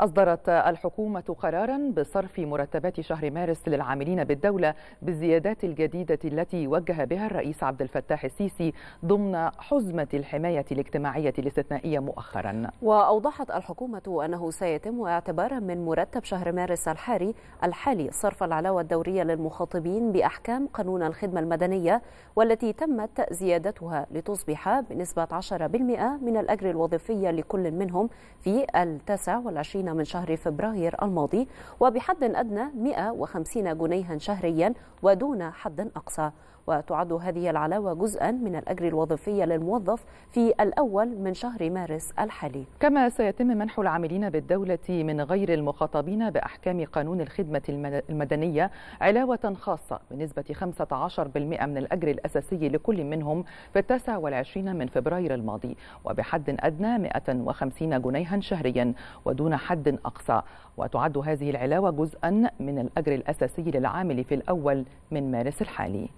أصدرت الحكومة قرارا بصرف مرتبات شهر مارس للعاملين بالدولة بالزيادات الجديدة التي وجه بها الرئيس عبد الفتاح السيسي ضمن حزمة الحماية الاجتماعية الاستثنائية مؤخرا وأوضحت الحكومة أنه سيتم اعتبارا من مرتب شهر مارس الحالي الحالي صرف العلاوة الدورية للمخاطبين بأحكام قانون الخدمة المدنية والتي تمت زيادتها لتصبح بنسبة 10% من الأجر الوظيفي لكل منهم في التاسع والعشرين من شهر فبراير الماضي وبحد أدنى 150 جنيها شهريا ودون حد أقصى وتعد هذه العلاوة جزءا من الأجر الوظيفي للموظف في الأول من شهر مارس الحالي كما سيتم منح العاملين بالدولة من غير المخاطبين بأحكام قانون الخدمة المدنية علاوة خاصة بنسبة 15% من الأجر الأساسي لكل منهم في 29 من فبراير الماضي وبحد أدنى 150 جنيها شهريا ودون حد حد أقصى وتعد هذه العلاوة جزءا من الأجر الأساسي للعامل في الأول من مارس الحالي